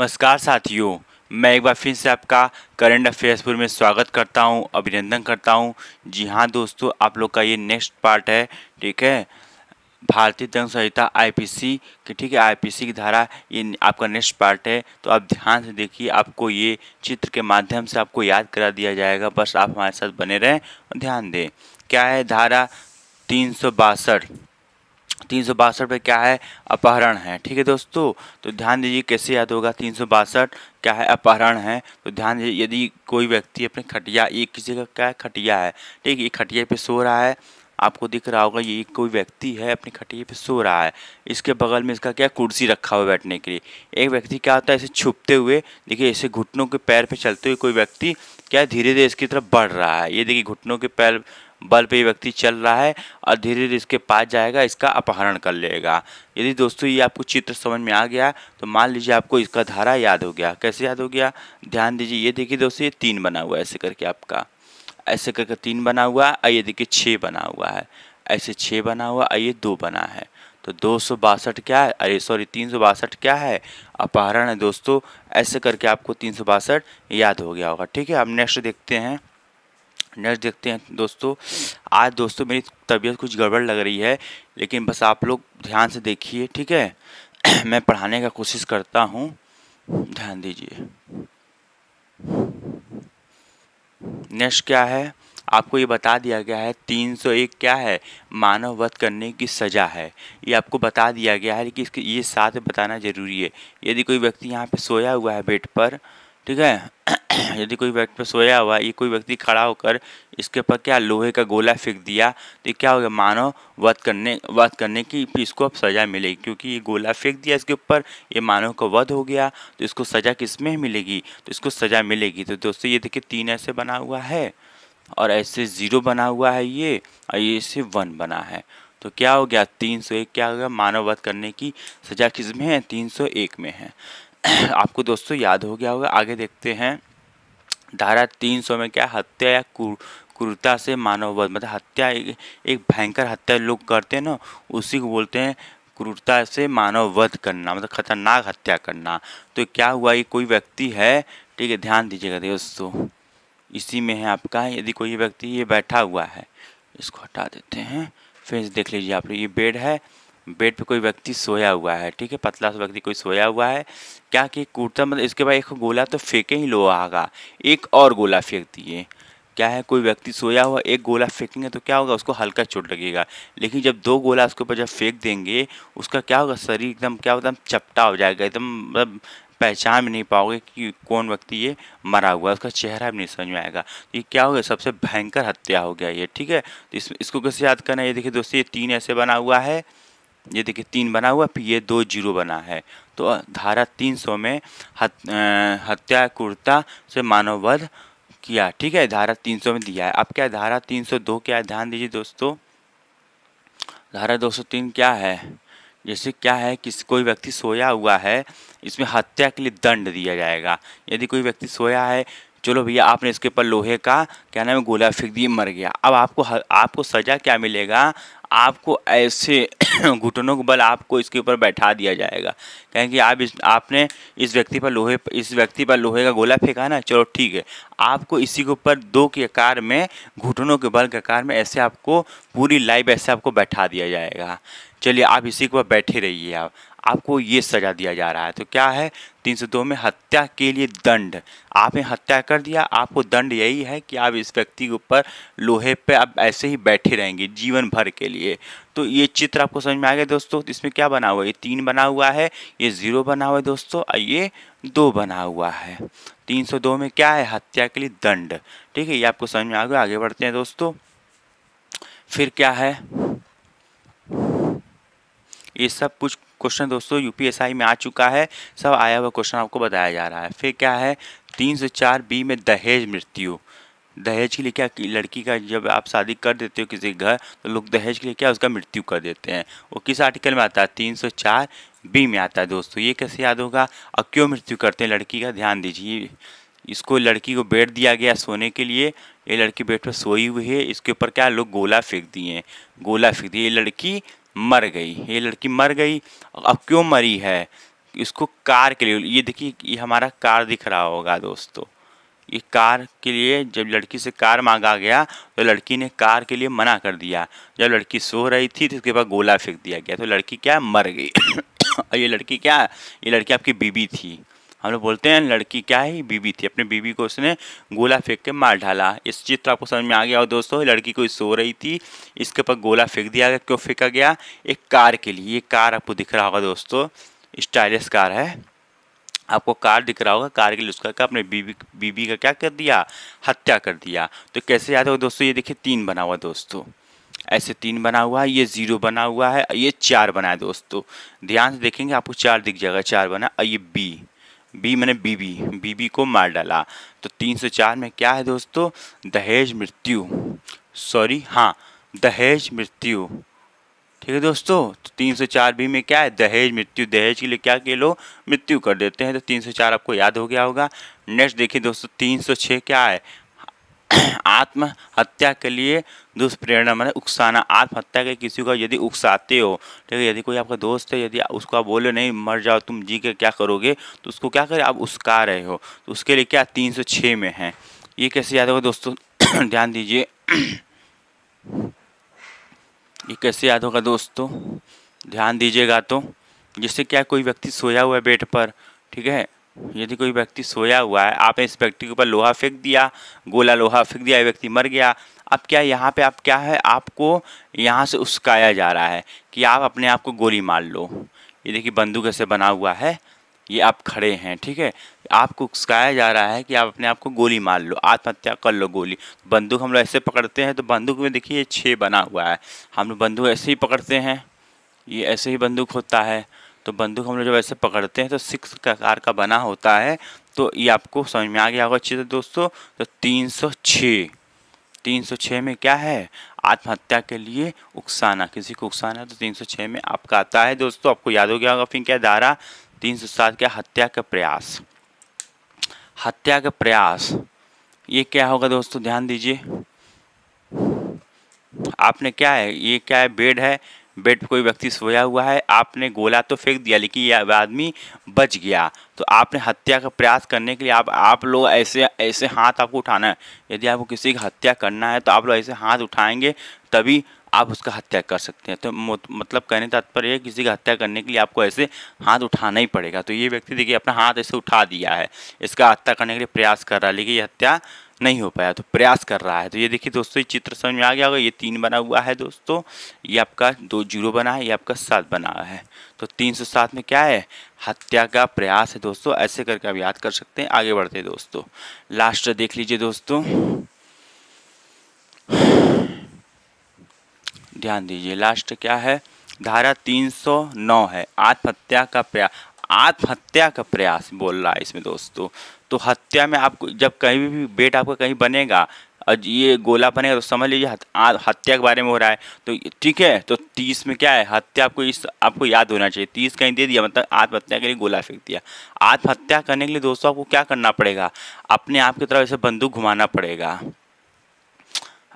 नमस्कार साथियों मैं एक बार फिर से आपका करंट अफेयर्सपुर में स्वागत करता हूं अभिनंदन करता हूं जी हाँ दोस्तों आप लोग का ये नेक्स्ट पार्ट है ठीक है भारतीय दंड संहिता आईपीसी की ठीक है आईपीसी की धारा ये आपका नेक्स्ट पार्ट है तो आप ध्यान से देखिए आपको ये चित्र के माध्यम से आपको याद करा दिया जाएगा बस आप हमारे साथ बने रहें और ध्यान दें क्या है धारा तीन सौ बासठ तीन सौ बासठ पर क्या है अपहरण है ठीक है दोस्तों तो ध्यान दीजिए कैसे याद होगा तीन सौ बासठ क्या है अपहरण है तो ध्यान दीजिए यदि कोई व्यक्ति अपने खटिया ये किसी का क्या है खटिया है ठीक है ये खटिया पे सो रहा है आपको दिख रहा होगा ये कोई व्यक्ति है अपने खटिया पे सो रहा है इसके बगल में इसका क्या कुर्सी रखा हुआ बैठने के लिए एक व्यक्ति क्या होता है इसे छुपते हुए देखिए इसे घुटनों के पैर पे चलते हुए कोई व्यक्ति क्या धीरे धीरे इसकी तरफ बढ़ रहा है ये देखिए घुटनों के पैर बल पे व्यक्ति चल रहा है और धीरे धीरे इसके पास जाएगा इसका अपहरण कर लेगा यदि दोस्तों ये आपको चित्र समझ में आ गया तो मान लीजिए आपको इसका धारा याद हो गया कैसे याद हो गया ध्यान दीजिए ये देखिए दोस्तों ये तीन बना हुआ है ऐसे करके आपका ऐसे करके तीन बना हुआ है और ये देखिए छः बना हुआ है ऐसे छः बना हुआ और ये दो बना है तो दो सौ बासठ क्या है अरे सॉरी तीन सौ बासठ क्या है अपहरण है दोस्तों ऐसे करके आपको तीन सौ बासठ याद हो गया होगा ठीक है अब नेक्स्ट देखते हैं नेक्स्ट देखते हैं दोस्तों आज दोस्तों मेरी तबीयत कुछ गड़बड़ लग रही है लेकिन बस आप लोग ध्यान से देखिए ठीक है मैं पढ़ाने का कोशिश करता हूँ ध्यान दीजिए नेक्स्ट क्या है आपको ये बता दिया गया है 301 क्या है मानव वध करने की सज़ा है ये आपको बता दिया गया है कि इसके ये साथ बताना ज़रूरी है यदि कोई व्यक्ति यहाँ पे सोया हुआ है बेड पर ठीक है यदि कोई व्यक्ति पर सोया हुआ ये कोई व्यक्ति खड़ा होकर इसके ऊपर क्या लोहे का गोला फेंक दिया तो क्या हो गया मानव वध करने वध करने की इसको अब सज़ा मिलेगी क्योंकि ये गोला फेंक दिया इसके ऊपर ये मानव का वध हो गया तो इसको सज़ा किस में मिलेगी तो इसको सज़ा मिलेगी तो दोस्तों ये देखिए तीन ऐसे बना हुआ है और ऐसे ज़ीरो बना हुआ है ये और ये ऐसे वन बना है तो क्या हो गया तीन सौ एक क्या हो गया मानव वध करने की सज़ा किस में है तीन सौ एक में है आपको दोस्तों याद हो गया होगा आगे देखते हैं धारा 300 में क्या हत्या या कुर, क्रूरता से मानव वध मतलब हत्या एक, एक भयंकर हत्या लोग करते हैं ना उसी को बोलते हैं क्रूरता से मानव वध करना मतलब खतरनाक हत्या करना तो क्या हुआ ये कोई व्यक्ति है ठीक है ध्यान दीजिएगा दोस्तों इसी में है आपका यदि कोई व्यक्ति ये बैठा हुआ है इसको हटा देते हैं फिर देख लीजिए आप लोग ये बेड है बेड पे कोई व्यक्ति सोया हुआ है ठीक है पतला सा व्यक्ति कोई सोया हुआ है क्या कि कुर्ता मतलब इसके बाद एक गोला तो फेंके ही लो आगा एक और गोला फेंक दिए क्या है कोई व्यक्ति सोया हुआ एक गोला फेंकेंगे तो क्या होगा उसको हल्का चोट लगेगा लेकिन जब दो गोला उसके ऊपर जब फेंक देंगे उसका क्या होगा शरीर एकदम क्या होगा एकदम चपटा हो जाएगा एकदम मतलब पहचान भी नहीं पाओगे कि कौन व्यक्ति ये मरा हुआ है उसका चेहरा भी नहीं समझ में आएगा तो ये क्या हो गया सबसे भयंकर हत्या हो गया ये ठीक है तो इस, इसको कैसे याद करना है ये देखिए दोस्तों ये तीन ऐसे बना हुआ है ये देखिए तीन बना हुआ फिर ये दो जीरो बना है तो धारा 300 में हत, हत्या कुर्ता से मानव वध किया ठीक है धारा 300 में दिया है अब क्या धारा 302 क्या है ध्यान दीजिए दोस्तों धारा 203 क्या है जैसे क्या है कि कोई व्यक्ति सोया हुआ है इसमें हत्या के लिए दंड दिया जाएगा यदि कोई व्यक्ति सोया है चलो भैया आपने इसके ऊपर लोहे का क्या नाम है गोला फेंक दिए मर गया अब आपको आपको सज़ा क्या मिलेगा आपको ऐसे घुटनों के बल आपको इसके ऊपर बैठा दिया जाएगा कहें कि आप इस आपने इस व्यक्ति पर लोहे इस व्यक्ति पर लोहे का गोला फेंका ना चलो ठीक है आपको इसी के ऊपर दो के आकार में घुटनों के बल के आकार में ऐसे आपको पूरी लाइफ ऐसे आपको बैठा दिया जाएगा चलिए आप इसी के ऊपर बैठे रहिए आप आपको ये सज़ा दिया जा रहा है तो क्या है तीन सौ दो में हत्या के लिए दंड आपने हत्या कर दिया आपको दंड यही है कि आप इस व्यक्ति के ऊपर लोहे पे आप ऐसे ही बैठे रहेंगे जीवन भर के लिए तो ये चित्र आपको समझ में आ गया दोस्तों इसमें क्या बना हुआ है ये तीन बना हुआ है ये ज़ीरो बना हुआ है दोस्तों और ये दो बना हुआ है तीन सौ दो में क्या है हत्या के लिए दंड ठीक है ये आपको समझ में आ गया आगे बढ़ते हैं दोस्तों फिर क्या है ये सब कुछ क्वेश्चन दोस्तों यूपीएसआई में आ चुका है सब आया हुआ क्वेश्चन आपको बताया जा रहा है फिर क्या है तीन से चार बी में दहेज मृत्यु दहेज के लिए क्या लड़की का जब आप शादी कर देते हो किसी घर तो लोग दहेज के लिए क्या उसका मृत्यु कर देते हैं वो किस आर्टिकल में आता है तीन सौ चार बी में आता है दोस्तों ये कैसे याद होगा अब क्यों मृत्यु करते हैं लड़की का ध्यान दीजिए इसको लड़की को बेड दिया गया सोने के लिए ये लड़की बेड पर सोई हुई है इसके ऊपर क्या लोग गोला फेंक दिए गोला फेंक दिए ये लड़की मर गई ये लड़की मर गई अब क्यों मरी है इसको कार के लिए ये देखिए ये हमारा कार दिख रहा होगा दोस्तों ये कार के लिए जब लड़की से कार मांगा गया तो लड़की ने कार के लिए मना कर दिया जब लड़की सो रही थी तो उसके पास गोला फेंक दिया गया तो लड़की क्या मर गई और ये लड़की क्या ये लड़की आपकी बीबी थी हम लोग बोलते हैं लड़की क्या है बीवी थी अपने बीवी को उसने गोला फेंक के मार डाला इस चित्र आपको समझ में आ गया और दोस्तों लड़की कोई सो रही थी इसके ऊपर गोला फेंक दिया गया क्यों फेंका गया एक कार के लिए ये कार आपको दिख रहा होगा दोस्तों स्टाइलिश कार है आपको कार दिख रहा होगा कार के लिए उसका अपने बीबी बीबी का क्या कर दिया हत्या कर दिया तो कैसे याद होगा दोस्तों ये देखिए तीन बना हुआ दोस्तों ऐसे तीन बना हुआ है ये ज़ीरो बना हुआ है ये चार बना है दोस्तों ध्यान से देखेंगे आपको चार दिख जाएगा चार बना और ये बी बी मैंने बीबी बीबी को मार डाला तो तीन सौ चार में क्या है दोस्तों दहेज मृत्यु सॉरी हाँ दहेज मृत्यु ठीक है दोस्तों तो तीन सौ चार बी में क्या है दहेज मृत्यु दहेज के लिए क्या के लो मृत्यु कर देते हैं तो तीन सौ चार आपको याद हो गया होगा नेक्स्ट देखिए दोस्तों तीन सौ छः क्या है आत्महत्या के लिए दुष्प्रेरणा मैंने उकसाना आत्महत्या के किसी को यदि उकसाते हो ठीक है यदि कोई आपका दोस्त है यदि उसको आप बोले नहीं मर जाओ तुम जी के क्या करोगे तो उसको क्या करें आप उसका रहे हो तो उसके लिए क्या तीन सौ छः में है ये कैसे याद होगा दोस्तों ध्यान दीजिए ये कैसे याद होगा दोस्तों ध्यान दीजिएगा तो जिससे क्या कोई व्यक्ति सोया हुआ है बेड पर ठीक है यदि कोई व्यक्ति सोया हुआ है आपने इस व्यक्ति के ऊपर लोहा फेंक दिया गोला लोहा फेंक दिया व्यक्ति मर गया अब क्या यहाँ पे आप क्या है आपको यहाँ से उसकाया जा रहा है कि आप अपने आप को गोली मार लो ये देखिए बंदूक ऐसे बना हुआ है ये आप खड़े हैं ठीक है आपको उकसाया जा रहा है कि आप अपने आप को गोली मार लो आत्महत्या कर लो गोली बंदूक हम लोग ऐसे पकड़ते हैं तो बंदूक में देखिए ये छः बना हुआ है हम लोग बंदूक ऐसे ही पकड़ते हैं ये ऐसे ही बंदूक होता है तो बंदूक हम लोग जब ऐसे पकड़ते हैं तो सिक्स आकार का बना होता है तो ये आपको समझ में आ गया होगा अच्छे से दोस्तों तो तीन सौ छः तीन सौ छः में क्या है आत्महत्या के लिए उकसाना किसी को उकसाना तो तीन सौ छः में आपका आता है दोस्तों आपको याद हो गया होगा फिर क्या धारा तीन सौ सात क्या हत्या का प्रयास हत्या का प्रयास ये क्या होगा दोस्तों ध्यान दीजिए आपने क्या है ये क्या है बेड है बेड पर कोई व्यक्ति सोया हुआ है आपने गोला तो फेंक दिया लेकिन यह आदमी बच गया तो आपने हत्या का प्रयास करने के लिए आप आप लोग ऐसे ऐसे हाथ आपको उठाना है यदि आपको किसी की हत्या करना है तो आप लोग ऐसे हाथ उठाएंगे तभी आप उसका हत्या कर सकते हैं तो मतलब कहने का तात्पर्य किसी का हत्या करने के लिए आपको ऐसे हाथ उठाना ही पड़ेगा तो ये व्यक्ति देखिए अपना हाथ ऐसे उठा दिया है इसका हत्या करने के लिए प्रयास कर रहा है लेकिन ये हत्या नहीं हो पाया तो प्रयास कर रहा है तो ये देखिए दोस्तों ये चित्र समझ में आ गया होगा ये तीन बना हुआ है दोस्तों ये आपका दो जीरो बना है ये आपका सात बना है तो तीन सौ सात में क्या है हत्या का प्रयास है दोस्तों ऐसे करके आप याद कर सकते हैं आगे बढ़ते हैं दोस्तों लास्ट देख लीजिए दोस्तों ध्यान दीजिए लास्ट क्या है धारा तीन सौ नौ है आत्महत्या का प्रयास आत्महत्या का प्रयास बोल रहा है इसमें दोस्तों तो हत्या में आपको जब कहीं भी बेट आपका कहीं बनेगा और ये गोला बनेगा तो समझ लीजिए हत्या के बारे में हो रहा है तो ठीक है तो तीस में क्या है हत्या आपको इस आपको याद होना चाहिए तीस कहीं दे दिया मतलब आत्महत्या के लिए गोला फेंक दिया आत्महत्या करने के लिए दोस्तों आपको क्या करना पड़ेगा अपने आप की तरफ ऐसे बंदूक घुमाना पड़ेगा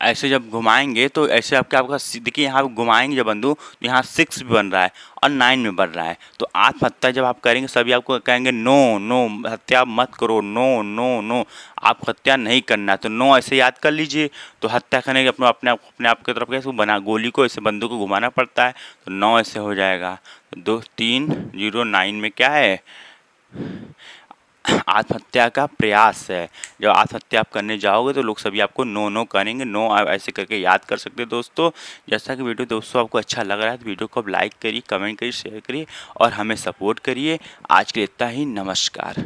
ऐसे जब घुमाएंगे तो ऐसे आपके आपका देखिए यहाँ घुमाएंगे जब बंधु तो यहाँ सिक्स भी बन रहा है और नाइन में बन रहा है तो आत्महत्या जब आप करेंगे सभी आपको कहेंगे नो नो हत्या मत करो नो नो नो आप हत्या नहीं करना है तो नो ऐसे याद कर लीजिए तो हत्या करने के अपने अपने आप अपने आप की तरफ कैसे बना गोली को ऐसे बंदूक को घुमाना पड़ता है तो नौ ऐसे हो जाएगा तो दो तीन जीरो नाइन में क्या है आत्महत्या का प्रयास है जब आत्महत्या आप करने जाओगे तो लोग सभी आपको नो नो करेंगे नो आप ऐसे करके याद कर सकते हैं दोस्तों जैसा कि वीडियो दोस्तों आपको अच्छा लग रहा है तो वीडियो को आप लाइक करिए कमेंट करिए शेयर करिए और हमें सपोर्ट करिए आज के लिए इतना ही नमस्कार